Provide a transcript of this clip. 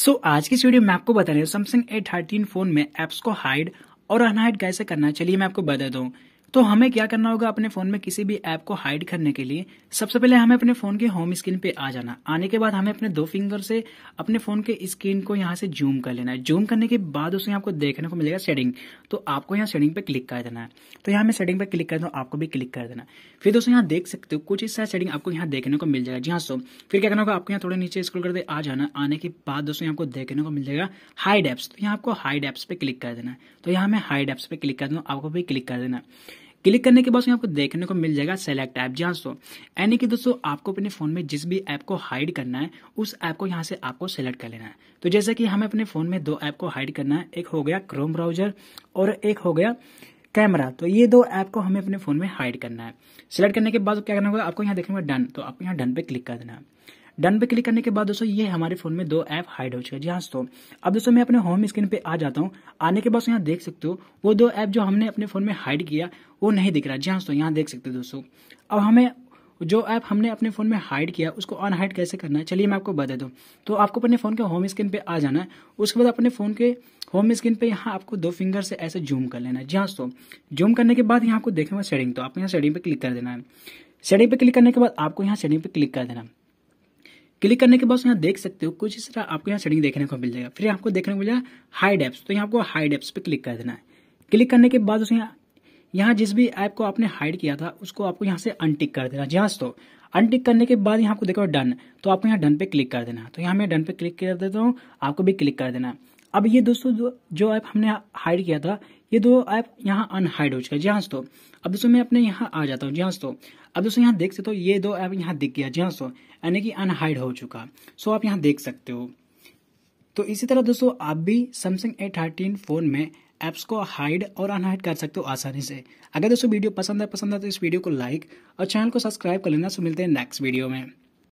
सो so, आज की इस वीडियो में आपको बताने सैमसंग ए थर्टीन फोन में एप्स को हाइड और अनहाइड कैसे करना चलिए मैं आपको बता दूं तो हमें क्या करना होगा अपने फोन में किसी भी ऐप को हाइड करने के लिए सबसे पहले हमें अपने फोन के होम स्क्रीन पे आ जाना आने के बाद हमें अपने दो फिंगर से अपने फोन के स्क्रीन को यहाँ से जूम कर लेना है जूम करने के बाद उसमें आपको देखने को मिलेगा सेटिंग तो आपको यहाँ सेटिंग पे क्लिक कर देना है तो यहाँ मैं सेटिंग पे क्लिक कर दू आपको भी क्लिक कर देना फिर दोस्तों यहाँ देख सकते हो कुछ इस सेटिंग आपको यहाँ देखने को मिल जाएगा जी हाँ सो फिर क्या करना होगा आपको यहाँ थोड़े नीचे स्क्रोल करते आ जाना आने के बाद दोस्तों आपको देखने को मिल जाएगा हाइड एप्स तो यहाँ आपको हाइड एप्स पे क्लिक कर देना है तो यहाँ मैं हाइड एप्स पे क्लिक कर दूँ आपको भी क्लिक कर देना क्लिक करने के बाद आपको देखने को मिल जाएगा सेलेक्ट ऐप जहाँ सो यानी कि दोस्तों आपको अपने फोन में जिस भी ऐप को हाइड करना है उस ऐप को यहाँ से आपको सेलेक्ट कर लेना है तो जैसे कि हमें अपने फोन में दो ऐप को हाइड करना है एक हो गया क्रोम ब्राउजर और एक हो गया कैमरा तो ये दो ऐप को हमें अपने फोन में हाइड करना है सिलेक्ट करने के बाद क्या करना होगा आपको यहाँ देखने डन तो आपको यहाँ डन पे क्लिक कर देना है डन पे क्लिक करने के बाद दोस्तों ये हमारे फोन में दो ऐप हाइड हो चुके है जी हाँ दोस्तों अब दोस्तों मैं अपने होम स्क्रीन पे आ जाता हूँ आने के बाद यहाँ देख सकते हो वो दो ऐप जो हमने अपने फोन में हाइड किया वो नहीं दिख रहा जी हाँ दोस्तों यहाँ देख सकते हो दोस्तों अब हमें जो ऐप हमने अपने फ़ोन में हाइड किया उसको अनहाइड कैसे करना है चलिए मैं आपको बता दूँ तो आपको अपने फ़ोन के होम स्क्रीन पे आ जाना है उसके बाद अपने फ़ोन के होम स्क्रीन पे यहाँ आपको दो फिंगर से ऐसे जूम कर लेना है जी हाँ दोस्तों जूम करने के बाद यहाँ आपको देखेंगे सेडिंग सेटिंग तो आपको यहाँ सेटिंग पे क्लिक कर देना है सेटिंग पे क्लिक करने के बाद आपको यहाँ सेटिंग पे क्लिक कर देना है क्लिक करने के बाद यहाँ देख सकते हो कुछ इस तरह आपको यहाँ सेटिंग देखने को मिल जाएगा फिर आपको देखने को मिल जाएगा हाई डेप्स तो यहाँ आपको हाई डेप्स पे क्लिक कर देना है क्लिक करने के बाद यहाँ यहाँ जिस भी ऐप को आपने हाइड किया था उसको आपको यहाँ से अनटिक कर देना जी हाँ तो अनटिक करने के बाद यहाँ आपको देखो डन तो आपको यहाँ डन पे क्लिक कर देना तो यहाँ मैं डन पे क्लिक कर देता हूँ आपको भी क्लिक कर देना अब ये दोस्तों जो ऐप हमने हाइड किया था ये दो ऐप यहाँ अनहाइड हो चुका है जी हाँ अब दोस्तों मैं अपने यहाँ आ जाता हूँ जी हाँ दोस्तों अब दोस्तों यहाँ देख सकते हो ये दो ऐप यहाँ दिख गया जी हाँ दोस्तों यानी कि अनहाइड हो चुका सो आप यहाँ देख सकते हो तो इसी तरह दोस्तों आप भी सैमसंग ए थर्टीन फ़ोन में ऐप्स को हाइड और अनहाइड कर सकते हो आसानी से अगर दोस्तों वीडियो पसंद है पसंद है तो इस वीडियो को लाइक और चैनल को सब्सक्राइब कर लेना सो मिलते हैं नेक्स्ट वीडियो में